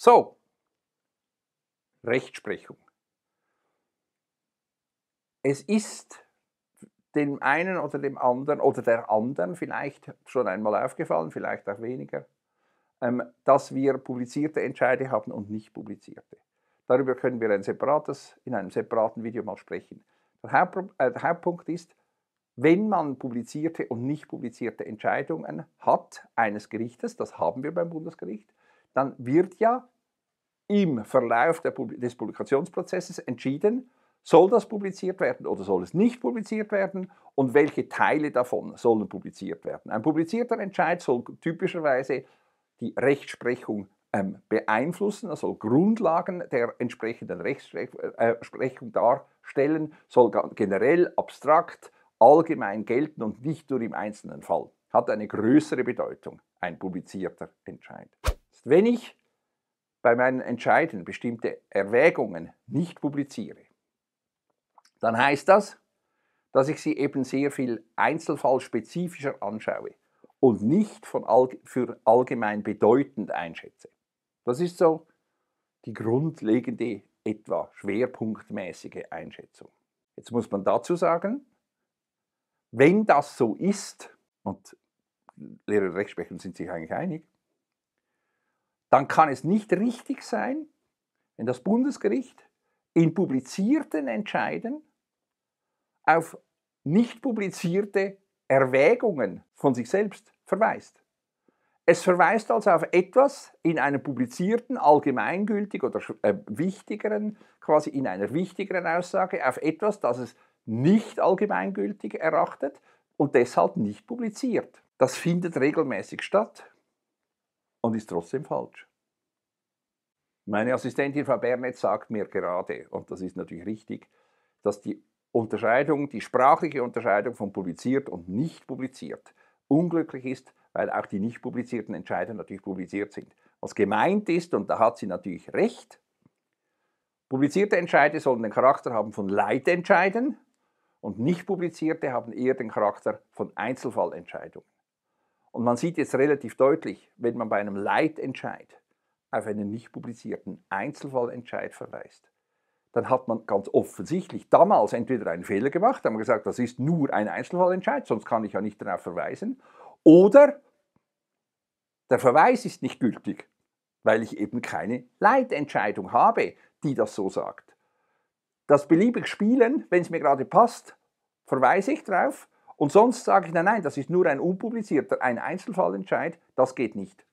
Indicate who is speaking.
Speaker 1: So, Rechtsprechung. Es ist dem einen oder dem anderen oder der anderen vielleicht schon einmal aufgefallen, vielleicht auch weniger, ähm, dass wir publizierte Entscheide haben und nicht publizierte. Darüber können wir ein separates, in einem separaten Video mal sprechen. Der, Hauptpro äh, der Hauptpunkt ist, wenn man publizierte und nicht publizierte Entscheidungen hat eines Gerichtes, das haben wir beim Bundesgericht, dann wird ja im Verlauf Pub des Publikationsprozesses entschieden, soll das publiziert werden oder soll es nicht publiziert werden und welche Teile davon sollen publiziert werden. Ein publizierter Entscheid soll typischerweise die Rechtsprechung ähm, beeinflussen, also Grundlagen der entsprechenden Rechtsprechung äh, darstellen, soll generell, abstrakt, allgemein gelten und nicht nur im einzelnen Fall. Hat eine größere Bedeutung, ein publizierter Entscheid. Wenn ich bei meinen Entscheiden bestimmte Erwägungen nicht publiziere, dann heißt das, dass ich sie eben sehr viel einzelfallspezifischer anschaue und nicht von all, für allgemein bedeutend einschätze. Das ist so die grundlegende, etwa schwerpunktmäßige Einschätzung. Jetzt muss man dazu sagen, wenn das so ist, und Lehrer und Rechtsprechung sind sich eigentlich einig, dann kann es nicht richtig sein, wenn das Bundesgericht in publizierten Entscheiden auf nicht publizierte Erwägungen von sich selbst verweist. Es verweist also auf etwas in einem publizierten, allgemeingültig oder äh, wichtigeren, quasi in einer wichtigeren Aussage, auf etwas, das es nicht allgemeingültig erachtet und deshalb nicht publiziert. Das findet regelmäßig statt und ist trotzdem falsch. Meine Assistentin Frau Bernet sagt mir gerade, und das ist natürlich richtig, dass die Unterscheidung, die sprachliche Unterscheidung von publiziert und nicht publiziert unglücklich ist, weil auch die nicht publizierten Entscheider natürlich publiziert sind. Was gemeint ist, und da hat sie natürlich recht, publizierte Entscheide sollen den Charakter haben von Leitentscheiden und nicht publizierte haben eher den Charakter von Einzelfallentscheidungen. Und man sieht jetzt relativ deutlich, wenn man bei einem Leitentscheid auf einen nicht publizierten Einzelfallentscheid verweist, dann hat man ganz offensichtlich damals entweder einen Fehler gemacht, haben gesagt, das ist nur ein Einzelfallentscheid, sonst kann ich ja nicht darauf verweisen, oder der Verweis ist nicht gültig, weil ich eben keine Leitentscheidung habe, die das so sagt. Das beliebig Spielen, wenn es mir gerade passt, verweise ich darauf, und sonst sage ich, nein, nein, das ist nur ein unpublizierter, ein Einzelfallentscheid, das geht nicht.